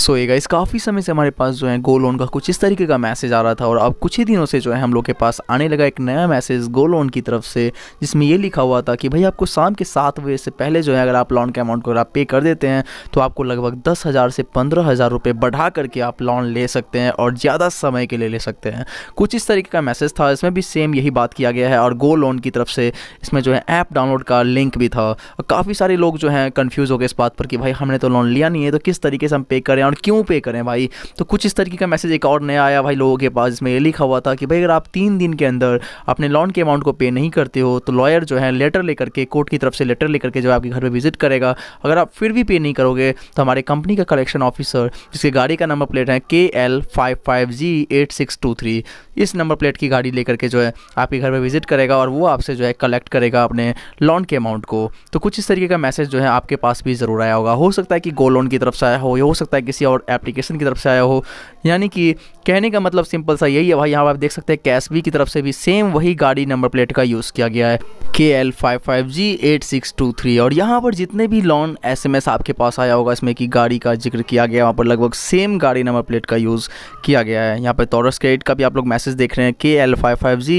सो ये गाइस काफ़ी समय से हमारे पास जो है गो लोन का कुछ इस तरीके का मैसेज आ रहा था और अब कुछ ही दिनों से जो है हम लोग के पास आने लगा एक नया मैसेज गो लोन की तरफ से जिसमें ये लिखा हुआ था कि भाई आपको शाम के सात बजे से पहले जो है अगर आप लोन के अमाउंट को आप पे कर देते हैं तो आपको लगभग दस हज़ार से पंद्रह हज़ार रुपये बढ़ा करके आप लोन ले सकते हैं और ज़्यादा समय के लिए ले सकते हैं कुछ इस तरीके का मैसेज था इसमें भी सेम यही बात किया गया है और गो लोन की तरफ से इसमें जो है ऐप डाउनलोड का लिंक भी था काफ़ी सारे लोग जो हैं कन्फ्यूज़ हो गए इस बात पर कि भाई हमने तो लोन लिया नहीं है तो किस तरीके से हम पे करें और क्यों पे करें भाई तो कुछ इस तरीके का मैसेज एक और नया आया भाई लोगों के पास जिसमें ये लिखा हुआ था कि भाई अगर आप तीन दिन के अंदर अपने लोन के अमाउंट को पे नहीं करते हो तो लॉयर जो है लेटर लेकर के कोर्ट की तरफ से लेटर लेकर के जो आपके घर पर विजिट करेगा अगर आप फिर भी पे नहीं करोगे तो हमारे कंपनी का कलेक्शन ऑफिसर जिसकी गाड़ी का नंबर प्लेट है K L five five G eight six two three इस नंबर प्लेट की गाड़ी लेकर के जो है आपके घर पर विजिट करेगा और वो आपसे जो है कलेक्ट करेगा अपने लोन के अमाउंट को तो कुछ इस तरीके का मैसेज जो है आपके पास भी ज़रूर आया होगा हो सकता है कि गोल्ड लोन की तरफ से आया हो या हो सकता है कि किसी और एप्लीकेशन की तरफ से आया हो यानी कि कहने का मतलब सिंपल सा यही है भाई यहाँ आप देख सकते हैं कैसबी की तरफ से भी सेम वही गाड़ी नंबर प्लेट का यूज़ किया गया है K L five five G eight six two three और यहाँ पर जितने भी लॉन एस एम एस आपके पास आया होगा इसमें कि गाड़ी का जिक्र किया गया वहाँ पर लगभग सेम गाड़ी नंबर प्लेट का यूज़ किया गया है यहाँ पर टॉरस क्रेडिट का भी आप लोग मैसेज देख रहे हैं K L five five G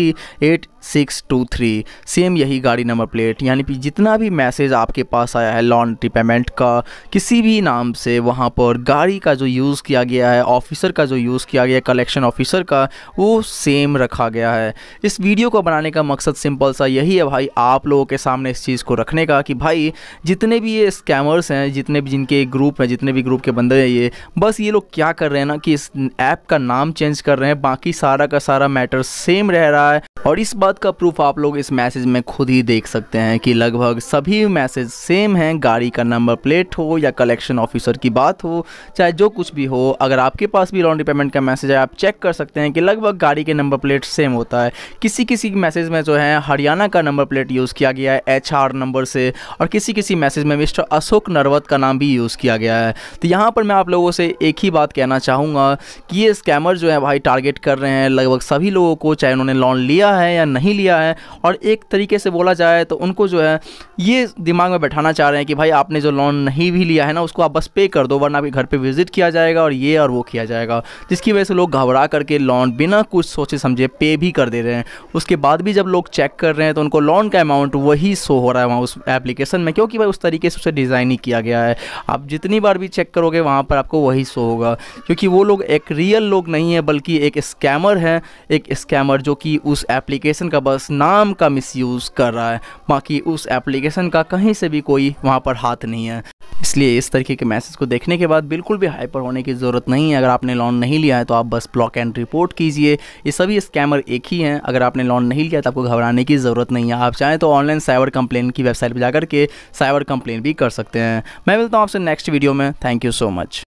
eight six two three same यही गाड़ी नंबर प्लेट यानी कि जितना भी मैसेज आपके पास आया है लॉन रिपेमेंट का किसी भी नाम से वहाँ पर गाड़ी अधिकारी का जो यूज़ किया गया है ऑफिसर का जो यूज़ किया गया है कलेक्शन ऑफिसर का वो सेम रखा गया है इस वीडियो को बनाने का मकसद सिंपल सा यही है भाई आप लोगों के सामने इस चीज़ को रखने का कि भाई जितने भी ये स्कैमर्स हैं जितने भी जिनके ग्रुप हैं जितने भी ग्रुप के बंदे हैं ये बस ये लोग क्या कर रहे हैं ना कि इस ऐप का नाम चेंज कर रहे हैं बाकी सारा का सारा मैटर सेम रह रहा है और इस बात का प्रूफ आप लोग इस मैसेज में खुद ही देख सकते हैं कि लगभग सभी मैसेज सेम हैं गाड़ी का नंबर प्लेट हो या कलेक्शन ऑफिसर की बात हो चाहे जो कुछ भी हो अगर आपके पास भी लोन रिपेमेंट का मैसेज है आप चेक कर सकते हैं कि लगभग गाड़ी के नंबर प्लेट सेम होता है किसी किसी मैसेज में जो है हरियाणा का नंबर प्लेट यूज़ किया गया है एच नंबर से और किसी किसी मैसेज में मिस्टर अशोक नरवत का नाम भी यूज़ किया गया है तो यहाँ पर मैं आप लोगों से एक ही बात कहना चाहूँगा कि ये स्कैमर जो है भाई टारगेट कर रहे हैं लगभग सभी लोगों को चाहे उन्होंने लोन लिया है या नहीं लिया है और एक तरीके से बोला जाए तो उनको जो है ये दिमाग में बैठाना चाह रहे हैं कि भाई आपने जो लोन नहीं भी लिया है ना उसको आप बस पे कर दो वरना आपके घर पर विजिट किया जाएगा और ये और वो किया जाएगा जिसकी वजह से लोग घबरा करके लोन बिना कुछ सोचे समझे पे भी कर दे रहे हैं उसके बाद भी जब लोग चेक कर रहे हैं तो उनको लोन का अमाउंट वही शो हो रहा है वहाँ उस एप्लीकेशन में क्योंकि भाई उस तरीके से उसे डिज़ाइन ही किया गया है आप जितनी बार भी चेक करोगे वहाँ पर आपको वही शो होगा क्योंकि वो लोग एक रियल लोग नहीं है बल्कि एक स्कैमर है एक स्कैमर जो कि उस एप्लीकेशन का बस नाम का मिसयूज़ कर रहा है बाकी उस एप्लीकेशन का कहीं से भी कोई वहाँ पर हाथ नहीं है इसलिए इस तरीके के मैसेज को देखने के बाद बिल्कुल भी हाइपर होने की ज़रूरत नहीं है अगर आपने लोन नहीं लिया है तो आप बस ब्लॉक एंड रिपोर्ट कीजिए ये सभी स्कैमर एक ही हैं अगर आपने लोन नहीं लिया तो आपको घबराने की ज़रूरत नहीं है आप चाहें तो ऑनलाइन साइबर कंप्लेन की वेबसाइट पर जाकर के साइबर कंप्लेन भी कर सकते हैं मैं मिलता हूँ आपसे नेक्स्ट वीडियो में थैंक यू सो मच